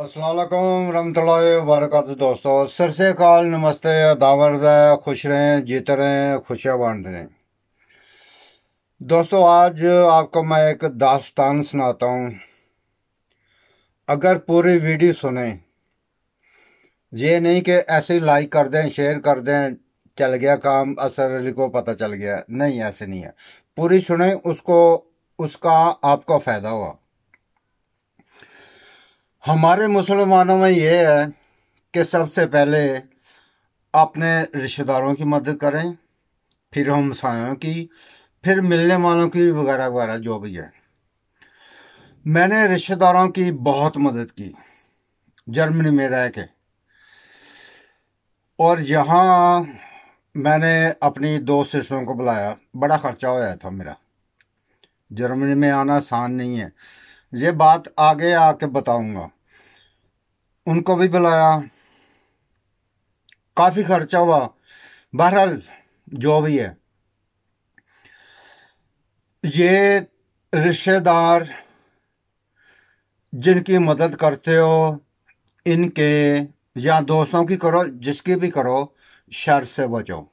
असलम वरम वरक दोस्तों सर से काल नमस्ते दावर खुश रहें जीत रहें खुशियाँ बांट रहे दोस्तों आज आपको मैं एक दास्तान सुनाता हूँ अगर पूरी वीडियो सुने ये नहीं कि ऐसे लाइक कर दें शेयर कर दें चल गया काम असर अली को पता चल गया नहीं ऐसे नहीं है पूरी सुने उसको उसका आपको फ़ायदा हुआ हमारे मुसलमानों में ये है कि सबसे पहले अपने रिश्तेदारों की मदद करें फिर हमसायों की फिर मिलने वालों की वगैरह वगैरह जो भी है मैंने रिश्तेदारों की बहुत मदद की जर्मनी में रह के और यहाँ मैंने अपनी दो सिस्टरों को बुलाया बड़ा ख़र्चा होया था मेरा जर्मनी में आना आसान नहीं है ये बात आगे आके बताऊंगा उनको भी बुलाया काफ़ी खर्चा हुआ बहरहाल जो भी है ये रिश्तेदार जिनकी मदद करते हो इनके या दोस्तों की करो जिसकी भी करो शर से बचो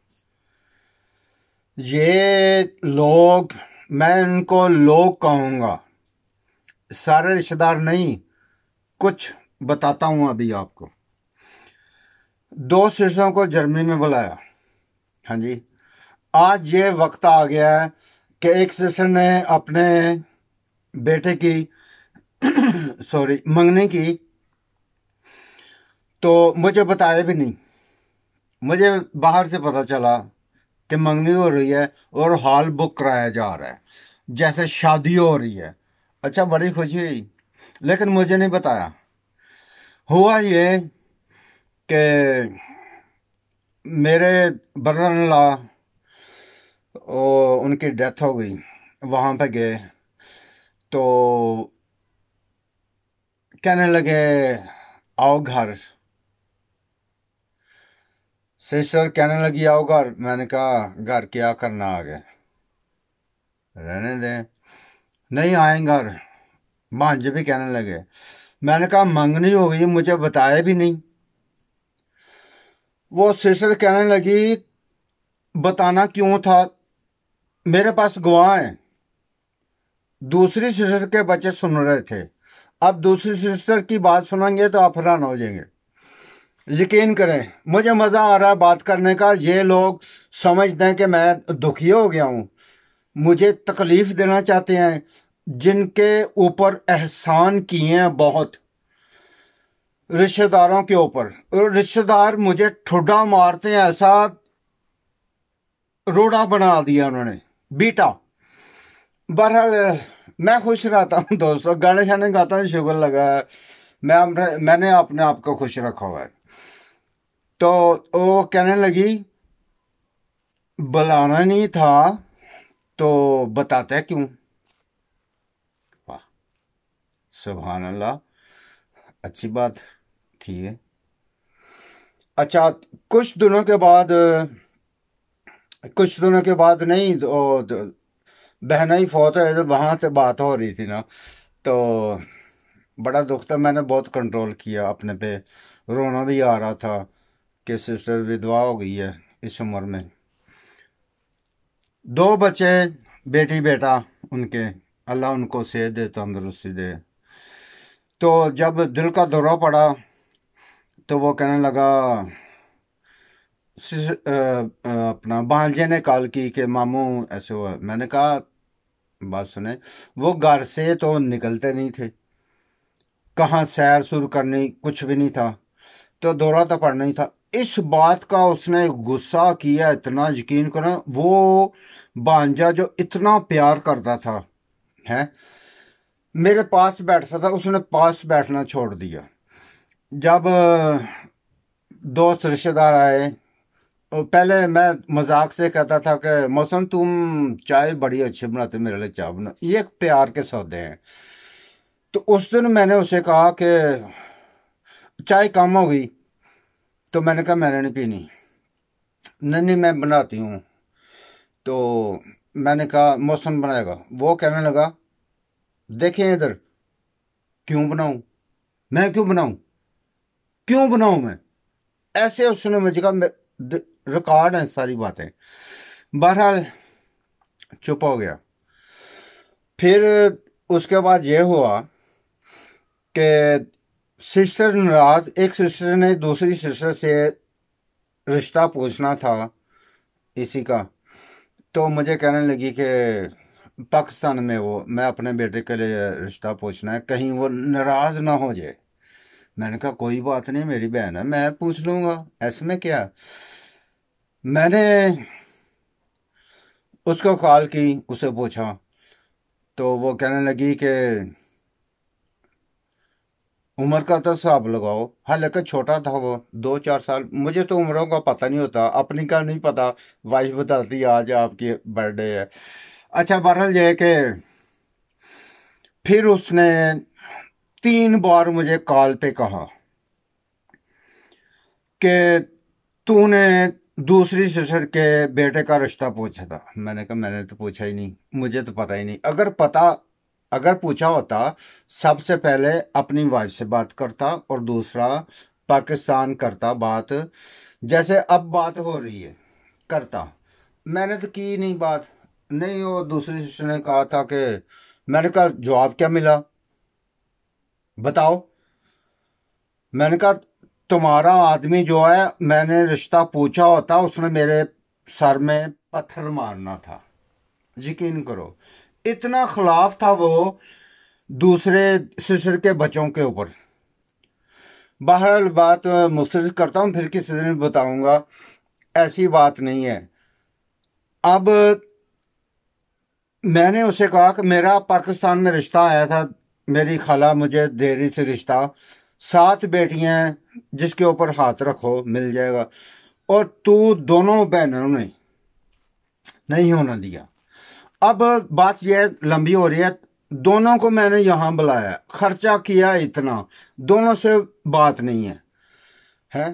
ये लोग मैं इनको लोग कहूँगा सारे रिश्तेदार नहीं कुछ बताता हूँ अभी आपको दो शिष्यों को जर्मनी में बुलाया हाँ जी आज ये वक्त आ गया है कि एक शिष्य ने अपने बेटे की सॉरी मंगनी की तो मुझे बताया भी नहीं मुझे बाहर से पता चला कि मंगनी हो रही है और हॉल बुक कराया जा रहा है जैसे शादी हो रही है अच्छा बड़ी खुशी हुई लेकिन मुझे नहीं बताया हुआ ये कि मेरे ब्रदर ला उनकी डेथ हो गई वहाँ पे गए तो कहने लगे आओ घर सिस्टर कहने लगी आओ घर मैंने कहा घर क्या करना आ गए रहने दें नहीं आएंगे और भांजे भी कहने लगे मैंने कहा मंगनी हो गई मुझे बताया भी नहीं वो सिस्टर कहने लगी बताना क्यों था मेरे पास गवाह है दूसरी सिस्टर के बच्चे सुन रहे थे अब दूसरी सिस्टर की बात सुनेंगे तो आप हैरान हो जाएंगे यकीन करें मुझे मज़ा आ रहा है बात करने का ये लोग समझते हैं कि मैं दुखी हो गया हूं मुझे तकलीफ़ देना चाहते हैं जिनके ऊपर एहसान किए हैं बहुत रिश्तेदारों के ऊपर रिश्तेदार मुझे ठुडा मारते हैं ऐसा रोड़ा बना दिया उन्होंने बीटा बहरहाल मैं खुश रहता हूँ दोस्तों गाने शाने गाता हूँ शुगर लगा है मैं अपने मैंने अपने आप को खुश रखा हुआ है तो वो कहने लगी बुलाना नहीं था तो बताते क्यों सुबहान अल्लाह अच्छी बात ठीक है अच्छा कुछ दिनों के बाद कुछ दिनों के बाद नहीं तो, तो बहना ही फौत है तो वहाँ से बात हो रही थी ना तो बड़ा दुख था मैंने बहुत कंट्रोल किया अपने पे रोना भी आ रहा था कि सिस्टर विधवा हो गई है इस उम्र में दो बच्चे बेटी बेटा उनके अल्लाह उनको सेहत दे तंदुरुस्ती दे तो जब दिल का दौरा पड़ा तो वो कहने लगा अपना भांजे ने कॉल की कि मामू ऐसे हुआ मैंने कहा बात सुने वो घर से तो निकलते नहीं थे कहाँ सैर सुर करनी कुछ भी नहीं था तो दौरा तो पड़ना ही था इस बात का उसने गुस्सा किया इतना यकीन करो वो भांजा जो इतना प्यार करता था है मेरे पास बैठता था उसने पास बैठना छोड़ दिया जब दोस्त रिश्तेदार आए पहले मैं मजाक से कहता था कि मौसम तुम चाय बड़ी अच्छी बनाते मेरे लिए चाय बना ये एक प्यार के सौदे हैं तो उस दिन मैंने उसे कहा कि चाय कम हो गई तो मैंने कहा मैंने नहीं पीनी नहीं नहीं मैं बनाती हूँ तो मैंने कहा मौसम बनाएगा वो कहने लगा देखें इधर क्यों बनाऊं मैं क्यों बनाऊं क्यों बनाऊं मैं ऐसे उसने मुझे कहा रिकॉर्ड है सारी बातें बहरहाल चुप हो गया फिर उसके बाद यह हुआ कि सिस्टर नाराज एक सिस्टर ने दूसरी सिस्टर से रिश्ता पूछना था इसी का तो मुझे कहने लगी कि पाकिस्तान में वो मैं अपने बेटे के लिए रिश्ता पूछना है कहीं वो नाराज़ ना हो जाए मैंने कहा कोई बात नहीं मेरी बहन है मैं पूछ लूंगा ऐसे में क्या मैंने उसको कॉल की उसे पूछा तो वो कहने लगी कि उम्र का तो हिसाब लगाओ हालांकि तो छोटा था वो दो चार साल मुझे तो उम्रों का पता नहीं होता अपनी का नहीं पता वाइफ बताती आज आपकी बर्थडे है अच्छा बहरहाल यह कि फिर उसने तीन बार मुझे कॉल पे कहा कि तूने दूसरी सिस्टर के बेटे का रिश्ता पूछा था मैंने कहा मैंने तो पूछा ही नहीं मुझे तो पता ही नहीं अगर पता अगर पूछा होता सबसे पहले अपनी वाइफ से बात करता और दूसरा पाकिस्तान करता बात जैसे अब बात हो रही है करता मैंने तो की नहीं बात नहीं वो दूसरे शिष्य ने कहा था कि मैंने कहा जवाब क्या मिला बताओ मैंने कहा तुम्हारा आदमी जो है मैंने रिश्ता पूछा होता उसने मेरे सर में पत्थर मारना था यकीन करो इतना खिलाफ था वो दूसरे सिसर के बच्चों के ऊपर बहरहाल बात मुस्तर करता हूँ फिर किसी दिन बताऊंगा ऐसी बात नहीं है अब मैंने उससे कहा कि मेरा पाकिस्तान में रिश्ता आया था मेरी खाला मुझे दे रही थी रिश्ता सात बेटियां हैं जिसके ऊपर हाथ रखो मिल जाएगा और तू दोनों बहनों ने नहीं होना दिया अब बात यह लंबी हो रही है दोनों को मैंने यहाँ बुलाया खर्चा किया इतना दोनों से बात नहीं है है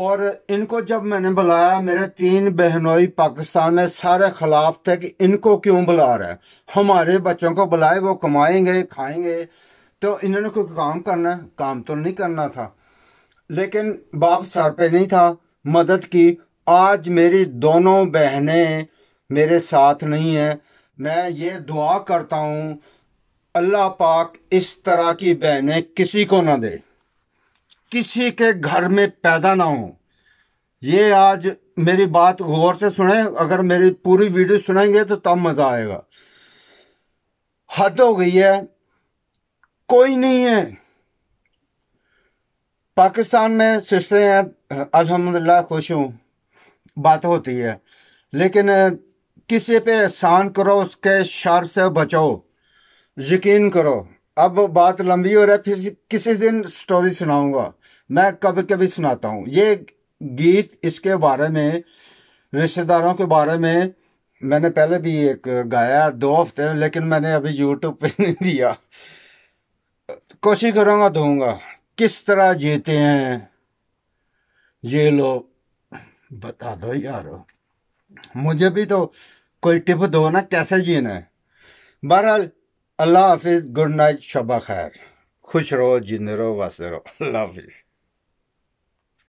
और इनको जब मैंने बुलाया मेरे तीन बहनोई पाकिस्तान में सारे खिलाफ थे कि इनको क्यों बुला रहे हमारे बच्चों को बुलाए वो कमाएंगे खाएंगे तो इन्होंने कोई काम करना काम तो नहीं करना था लेकिन बाप सर पे नहीं था मदद की आज मेरी दोनों बहनें मेरे साथ नहीं हैं मैं ये दुआ करता हूँ अल्लाह पाक इस तरह की बहनें किसी को ना दे किसी के घर में पैदा ना हो ये आज मेरी बात गौर से सुने अगर मेरी पूरी वीडियो सुनेंगे तो तब मज़ा आएगा हद हो गई है कोई नहीं है पाकिस्तान में सिरसे हैं अल्हम्दुलिल्लाह खुश हूँ बात होती है लेकिन किसी पे एहसान करो उसके शर से बचाओ यकीन करो अब बात लंबी हो रहा है फिर किसी दिन स्टोरी सुनाऊंगा मैं कभी कभी सुनाता हूँ ये गीत इसके बारे में रिश्तेदारों के बारे में मैंने पहले भी एक गाया दो हफ्ते लेकिन मैंने अभी यूट्यूब पे नहीं दिया कोशिश करूँगा दूंगा किस तरह जीते हैं ये लोग बता दो यार मुझे भी तो कोई टिप दो ना कैसे जीना है बहरहाल अल्लाह हाफिज़ गुड नाइट शबा खैर खुश रहो जिंद रहो वास्ते रहो अल्लाह हाफिज़